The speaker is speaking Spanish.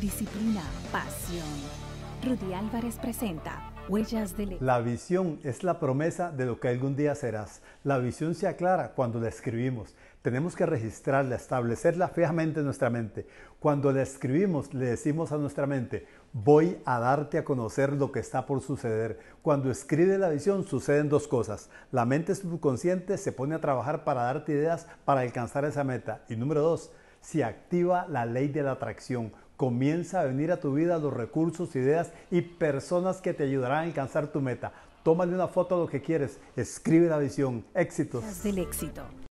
disciplina, pasión. Rudy Álvarez presenta Huellas de e. La visión es la promesa de lo que algún día serás. La visión se aclara cuando la escribimos. Tenemos que registrarla, establecerla fijamente en nuestra mente. Cuando la escribimos, le decimos a nuestra mente, voy a darte a conocer lo que está por suceder. Cuando escribe la visión suceden dos cosas. La mente subconsciente se pone a trabajar para darte ideas para alcanzar esa meta. Y número dos, si activa la ley de la atracción. Comienza a venir a tu vida los recursos, ideas y personas que te ayudarán a alcanzar tu meta. Tómale una foto a lo que quieres, escribe la visión, éxitos. del éxito.